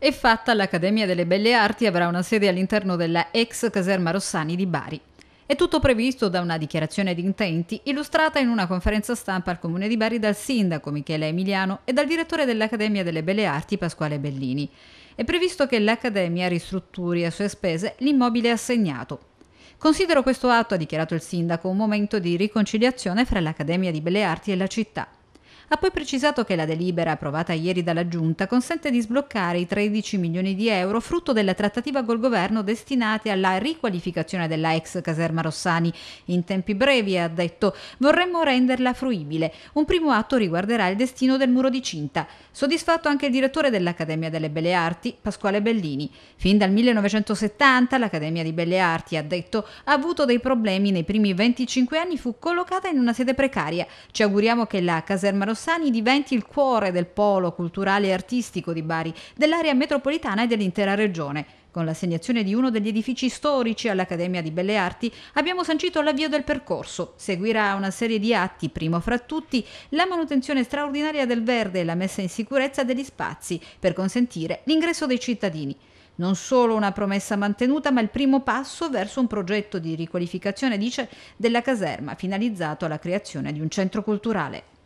è fatta l'Accademia delle Belle Arti avrà una sede all'interno della ex caserma Rossani di Bari. È tutto previsto da una dichiarazione di intenti illustrata in una conferenza stampa al Comune di Bari dal sindaco Michele Emiliano e dal direttore dell'Accademia delle Belle Arti Pasquale Bellini. È previsto che l'Accademia ristrutturi a sue spese l'immobile assegnato. Considero questo atto, ha dichiarato il sindaco, un momento di riconciliazione fra l'Accademia di Belle Arti e la città ha poi precisato che la delibera approvata ieri dalla Giunta consente di sbloccare i 13 milioni di euro frutto della trattativa col governo destinate alla riqualificazione della ex caserma Rossani. In tempi brevi, ha detto, vorremmo renderla fruibile. Un primo atto riguarderà il destino del muro di cinta. Soddisfatto anche il direttore dell'Accademia delle Belle Arti, Pasquale Bellini. Fin dal 1970 l'Accademia di Belle Arti, ha detto, ha avuto dei problemi. Nei primi 25 anni fu collocata in una sede precaria. Ci auguriamo che la caserma Rossani Borsani diventi il cuore del polo culturale e artistico di Bari, dell'area metropolitana e dell'intera regione. Con l'assegnazione di uno degli edifici storici all'Accademia di Belle Arti abbiamo sancito l'avvio del percorso. Seguirà una serie di atti, primo fra tutti la manutenzione straordinaria del verde e la messa in sicurezza degli spazi per consentire l'ingresso dei cittadini. Non solo una promessa mantenuta, ma il primo passo verso un progetto di riqualificazione, dice, della caserma finalizzato alla creazione di un centro culturale.